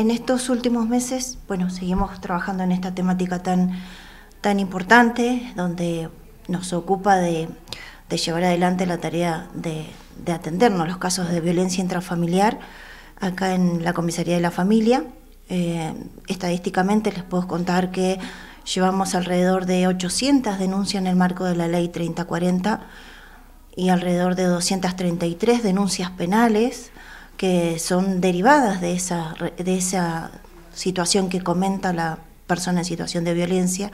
en estos últimos meses, bueno, seguimos trabajando en esta temática tan, tan importante, donde nos ocupa de, llevar adelante la tarea de, atendernos los casos de violencia intrafamiliar acá en la Comisaría de la Familia. Eh, estadísticamente les puedo contar que llevamos alrededor de 800 denuncias en el marco de la Ley 3040 y alrededor de 233 denuncias penales que son derivadas de esa, de esa situación que comenta la persona en situación de violencia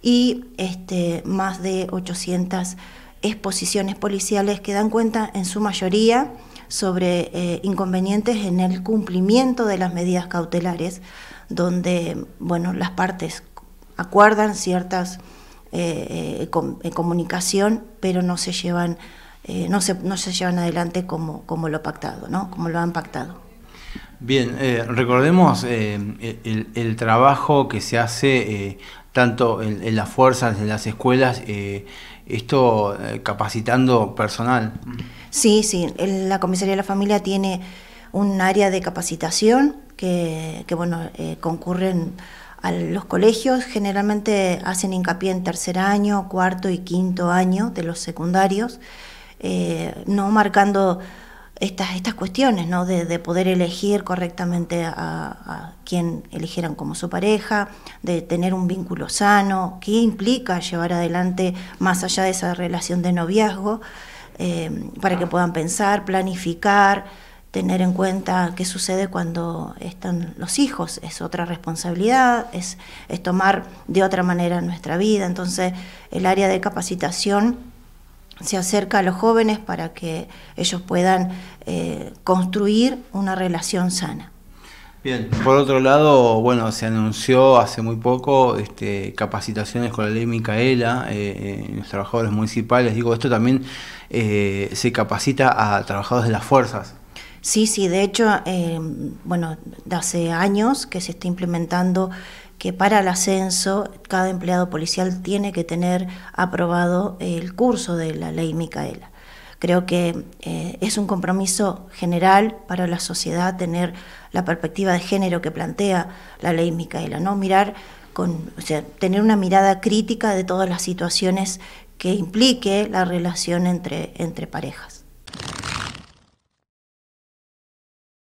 y este, más de 800 exposiciones policiales que dan cuenta en su mayoría sobre eh, inconvenientes en el cumplimiento de las medidas cautelares, donde bueno, las partes acuerdan ciertas eh, eh, eh comunicación, pero no se llevan eh, no, se, no se llevan adelante como, como lo pactado, como lo han pactado. Bien, eh, recordemos eh, el, trabajo que se hace tanto en, las fuerzas, en las escuelas, esto capacitando personal. Sí, sí, la Comisaría de la Familia tiene un área de capacitación que, que bueno, concurren a los colegios generalmente hacen hincapié en tercer año, cuarto y quinto año de los secundarios. Eh, no marcando estas, estas cuestiones, ¿no? de, poder elegir correctamente a, quien eligieran como su pareja, de tener un vínculo sano, qué implica llevar adelante más allá de esa relación de noviazgo, eh, para que puedan pensar, planificar, tener en cuenta qué sucede cuando están los hijos, es otra responsabilidad, es tomar de otra manera nuestra vida. Entonces, el área de capacitación se acerca a los jóvenes para que ellos puedan eh, construir una relación sana. Bien, por otro lado, bueno, se anunció hace muy poco este, capacitaciones con la ley Micaela eh, eh, en los trabajadores municipales. Digo, esto también se capacita a trabajadores de las fuerzas. Sí, sí, de hecho, bueno, hace años que se está implementando que para el ascenso cada empleado policial tiene que tener aprobado el curso de la ley Micaela. Creo que eh, es un compromiso general para la sociedad tener la perspectiva de género que plantea la ley Micaela, ¿no? Mirar con, tener una mirada crítica de todas las situaciones que implique la relación entre, entre parejas.